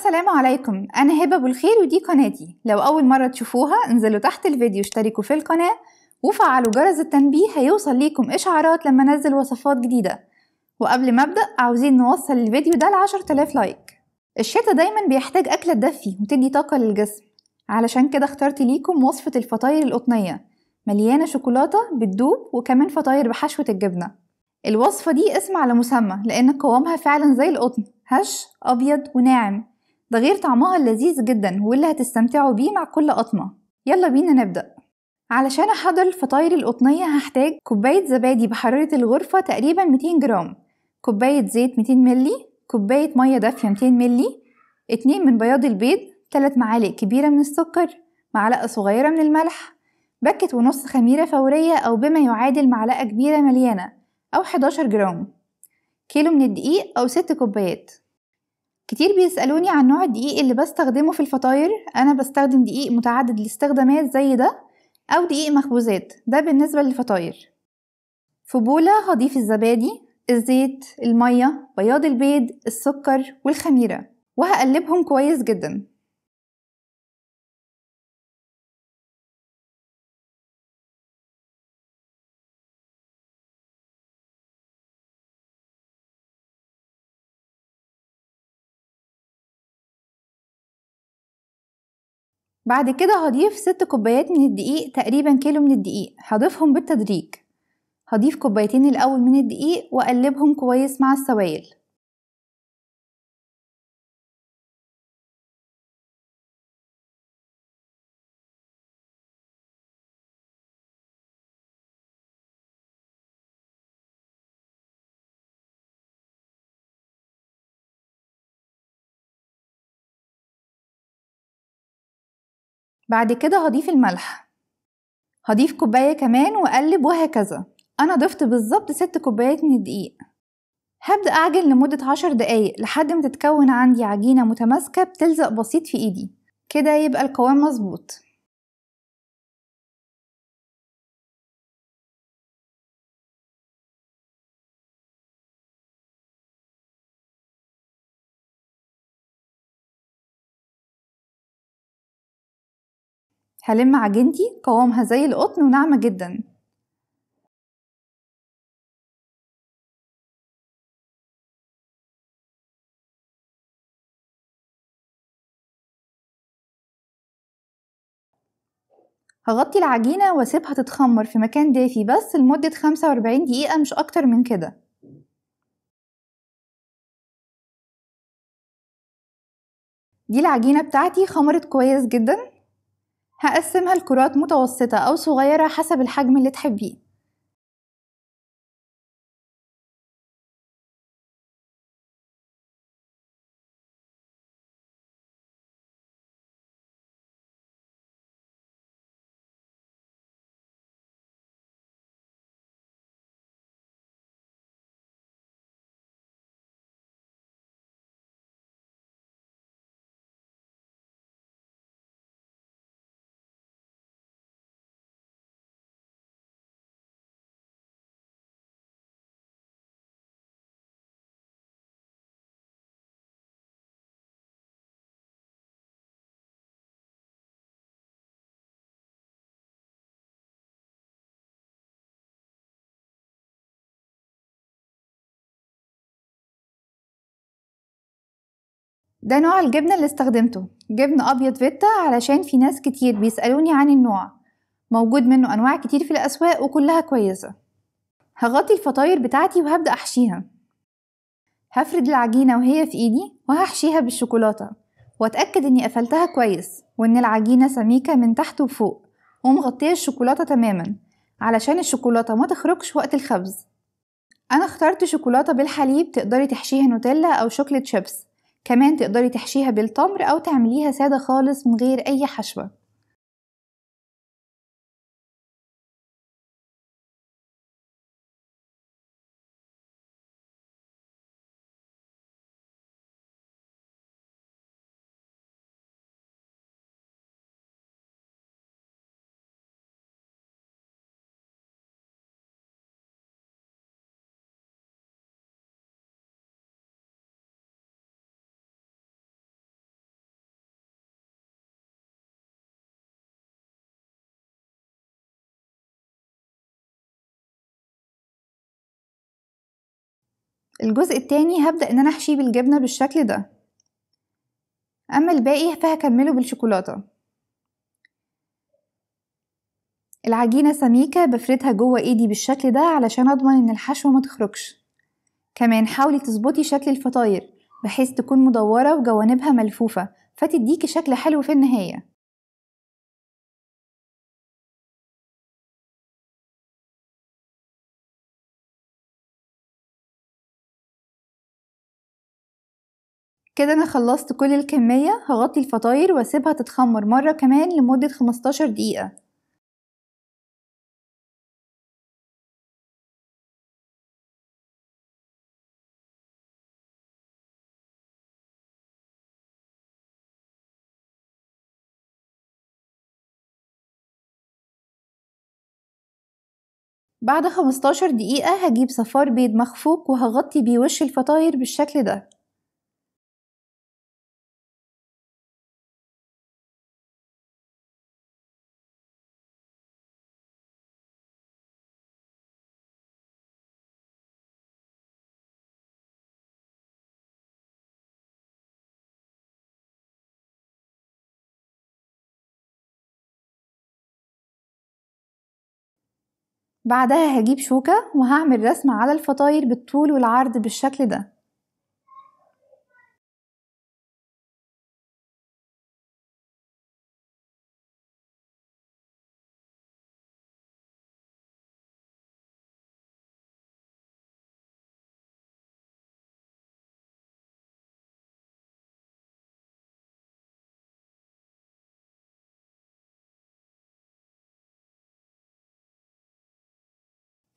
السلام عليكم أنا هبة بالخير ودي قناتي لو أول مرة تشوفوها انزلوا تحت الفيديو اشتركوا في القناة وفعلوا جرس التنبيه هيوصل ليكم إشعارات لما أنزل وصفات جديدة وقبل ما أبدأ عاوزين نوصل الفيديو ده لعشرة آلاف لايك الشتا دايما بيحتاج أكلة تدفي وتدي طاقة للجسم علشان كده اخترت ليكم وصفة الفطاير القطنية مليانة شوكولاتة بتدوب وكمان فطاير بحشوة الجبنة الوصفة دي اسم على مسمى لأن قوامها فعلا زي القطن هش أبيض وناعم ده غير طعمها اللذيذ جدا واللي هتستمتعوا بيه مع كل قطمة يلا بينا نبدأ علشان أحضر الفطاير القطنية هحتاج كوباية زبادي بحرارة الغرفة تقريبا 200 جرام كوباية زيت 200 ملي كوباية مية دافية 200 ملي اتنين من بياض البيض تلات معالق كبيرة من السكر معلقة صغيرة من الملح باكت ونص خميرة فورية أو بما يعادل معلقة كبيرة مليانة أو 11 جرام كيلو من الدقيق أو ست كوبايات كتير بيسألوني عن نوع الدقيق اللي بستخدمه في الفطاير أنا بستخدم دقيق متعدد الاستخدامات زي ده أو دقيق مخبوزات ده بالنسبة للفطاير في بولة هضيف الزبادي الزيت المية بياض البيض السكر والخميرة وهقلبهم كويس جدا بعد كده هضيف ست كوبايات من الدقيق تقريبا كيلو من الدقيق هضيفهم بالتدريج هضيف كوبايتين الأول من الدقيق وأقلبهم كويس مع السوائل بعد كده هضيف الملح هضيف كوباية كمان وأقلب وهكذا أنا ضفت بالظبط ست كوبايات من الدقيق هبدأ أعجن لمدة عشر دقايق لحد ما تتكون عندي عجينة متماسكة بتلزق بسيط في إيدي كده يبقى القوام مظبوط هلم عجينتي قوامها زي القطن وناعمة جدا هغطي العجينة واسيبها تتخمر في مكان دافي بس لمدة 45 دقيقة مش أكتر من كده دي العجينة بتاعتي خمرت كويس جدا هقسمها لكرات متوسطة أو صغيرة حسب الحجم اللي تحبيه ده نوع الجبنة اللي استخدمته جبن أبيض فيتا علشان في ناس كتير بيسألوني عن النوع موجود منه أنواع كتير في الأسواق وكلها كويسة هغطي الفطاير بتاعتي وهبدأ أحشيها هفرد العجينة وهي في إيدي وهحشيها بالشوكولاتة وأتأكد إني قفلتها كويس وإن العجينة سميكة من تحت وفوق ومغطية الشوكولاتة تماما علشان الشوكولاتة ما تخرجش وقت الخبز أنا اخترت شوكولاتة بالحليب تقدري تحشيها نوتيلا أو شوكليت شيبس كمان تقدري تحشيها بالتمر أو تعمليها سادة خالص من غير أي حشوة الجزء التاني هبدأ إن أنا أحشيه بالجبنة بالشكل ده أما الباقي فهكمله بالشوكولاتة العجينة سميكة بفردها جوه ايدي بالشكل ده علشان اضمن ان الحشوة ما تخرجش كمان حاولي تظبطي شكل الفطاير بحيث تكون مدورة وجوانبها ملفوفة فتديكي شكل حلو في النهاية كده انا خلصت كل الكمية هغطي الفطاير واسيبها تتخمر مرة كمان لمدة خمستاشر دقيقة بعد خمستاشر دقيقة هجيب صفار بيض مخفوق وهغطي بيه وش الفطاير بالشكل ده بعدها هجيب شوكة وهعمل رسمة على الفطاير بالطول والعرض بالشكل ده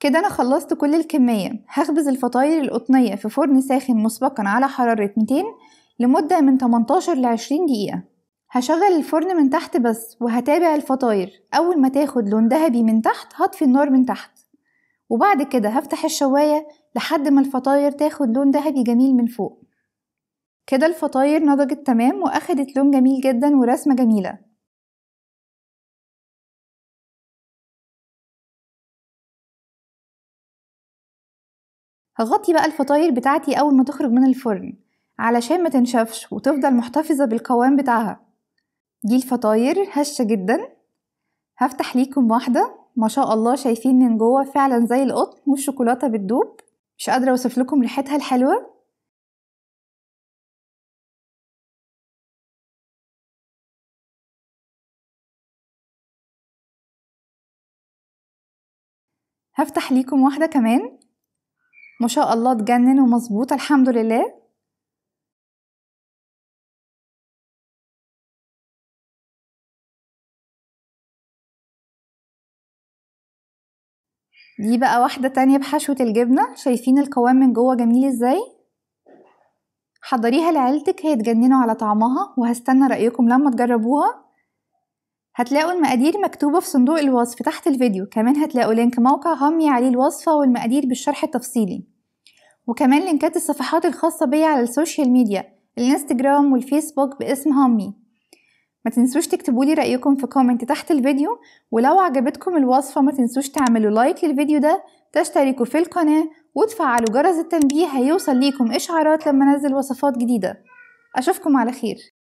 كده أنا خلصت كل الكمية هخبز الفطاير القطنية في فرن ساخن مسبقا على حرارة 200 لمدة من 18 ل 20 دقيقة هشغل الفرن من تحت بس وهتابع الفطاير أول ما تاخد لون ذهبي من تحت هطفي النار من تحت وبعد كده هفتح الشواية لحد ما الفطاير تاخد لون ذهبي جميل من فوق كده الفطاير نضجت تمام وأخدت لون جميل جدا ورسمة جميلة هغطي بقى الفطاير بتاعتي أول ما تخرج من الفرن علشان ما تنشفش وتفضل محتفظة بالقوام بتاعها دي الفطاير هشة جدا هفتح ليكم واحدة ما شاء الله شايفين من جوه فعلا زي القطن والشوكولاتة بتدوب مش قادرة اوصف لكم ريحتها الحلوة هفتح ليكم واحدة كمان ما شاء الله تجنن ومظبوطة الحمد لله دي بقى واحدة تانية بحشوة الجبنة شايفين القوام من جوه جميل ازاي حضريها لعيلتك هيتجننوا على طعمها وهستنى رأيكم لما تجربوها هتلاقوا المقادير مكتوبة في صندوق الوصف تحت الفيديو كمان هتلاقوا لينك موقع همي عليه الوصفة والمقادير بالشرح التفصيلي وكمان لينكات الصفحات الخاصة بيا على السوشيال ميديا الانستجرام والفيسبوك باسم هامي ما تنسوش تكتبولي رأيكم في كومنت تحت الفيديو ولو عجبتكم الوصفة ما تنسوش تعملوا لايك للفيديو ده تشتركوا في القناة وتفعلوا جرس التنبيه هيوصل ليكم إشعارات لما أنزل وصفات جديدة أشوفكم على خير